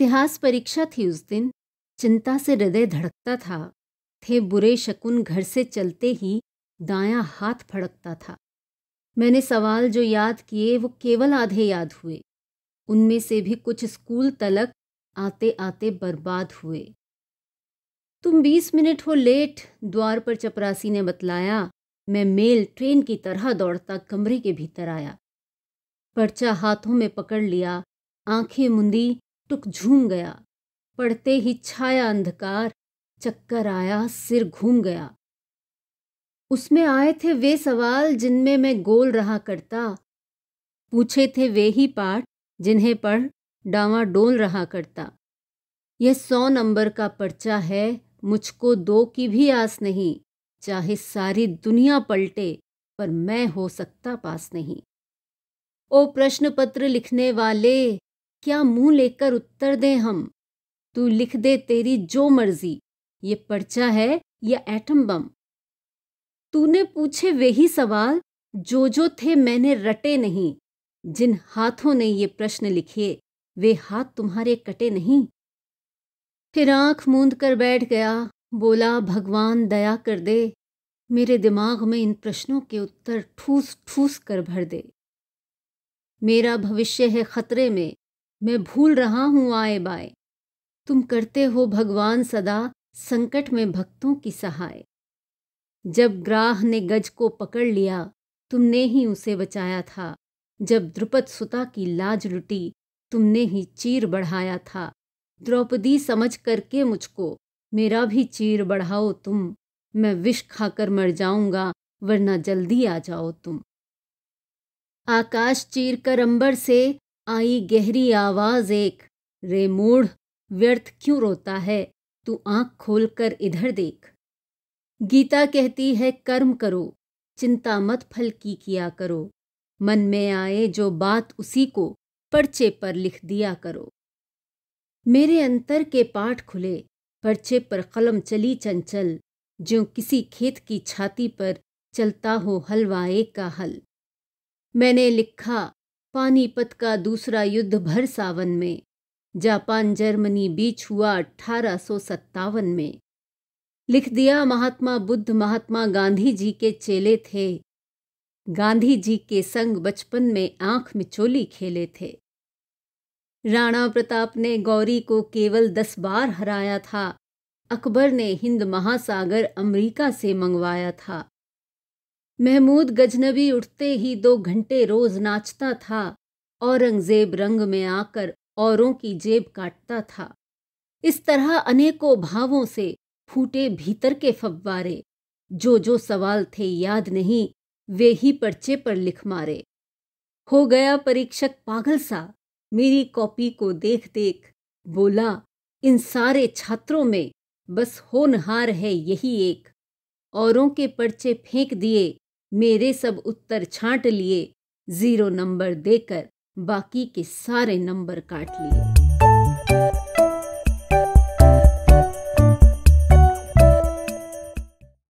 इतिहास परीक्षा थी उस दिन चिंता से हृदय धड़कता था थे बुरे शकुन घर से चलते ही दायां हाथ फड़कता था मैंने सवाल जो याद किए वो केवल आधे याद हुए उनमें से भी कुछ स्कूल तलक आते आते बर्बाद हुए तुम बीस मिनट हो लेट द्वार पर चपरासी ने बतलाया मैं मेल ट्रेन की तरह दौड़ता कमरे के भीतर आया पर्चा हाथों में पकड़ लिया आंखें मुंदी टुक झूम गया पढ़ते ही छाया अंधकार चक्कर आया सिर घूम गया उसमें आए थे वे सवाल जिनमें मैं गोल रहा करता पूछे थे वे ही पाठ जिन्हें पढ़ डावा डोल रहा करता यह सौ नंबर का पर्चा है मुझको दो की भी आस नहीं चाहे सारी दुनिया पलटे पर मैं हो सकता पास नहीं ओ प्रश्न पत्र लिखने वाले क्या मुंह लेकर उत्तर दे हम तू लिख दे तेरी जो मर्जी ये पर्चा है या एटम बम तूने पूछे वे ही सवाल जो जो थे मैंने रटे नहीं जिन हाथों ने ये प्रश्न लिखे वे हाथ तुम्हारे कटे नहीं फिर आंख मूंद कर बैठ गया बोला भगवान दया कर दे मेरे दिमाग में इन प्रश्नों के उत्तर ठूस ठूस कर भर दे मेरा भविष्य है खतरे में मैं भूल रहा हूं आए बाए तुम करते हो भगवान सदा संकट में भक्तों की सहाय जब ग्राह ने गज को पकड़ लिया तुमने ही उसे बचाया था जब द्रुपद सुता की लाज लुटी तुमने ही चीर बढ़ाया था द्रौपदी समझ करके मुझको मेरा भी चीर बढ़ाओ तुम मैं विष खाकर मर जाऊंगा वरना जल्दी आ जाओ तुम आकाश चीर कर अंबर से आई गहरी आवाज एक रे मूढ़ व्यर्थ क्यों रोता है तू आंख खोलकर इधर देख गीता कहती है कर्म करो चिंता मत फल की किया करो मन में आए जो बात उसी को पर्चे पर लिख दिया करो मेरे अंतर के पाठ खुले पर्चे पर कलम चली चंचल जो किसी खेत की छाती पर चलता हो हलवाए का हल मैंने लिखा पानीपत का दूसरा युद्ध भर सावन में जापान जर्मनी बीच हुआ अठारह में लिख दिया महात्मा बुद्ध महात्मा गांधी जी के चेले थे गांधी जी के संग बचपन में आंख मिचोली खेले थे राणा प्रताप ने गौरी को केवल दस बार हराया था अकबर ने हिंद महासागर अमेरिका से मंगवाया था महमूद गजनबी उठते ही दो घंटे रोज नाचता था औरंगजेब रंग में आकर औरों की जेब काटता था इस तरह अनेकों भावों से फूटे भीतर के फव्वारे जो जो सवाल थे याद नहीं वे ही पर्चे पर लिख मारे हो गया परीक्षक पागल सा मेरी कॉपी को देख देख बोला इन सारे छात्रों में बस होनहार है यही एक औरों के पर्चे फेंक दिए मेरे सब उत्तर छांट लिए जीरो नंबर देकर बाकी के सारे नंबर काट लिए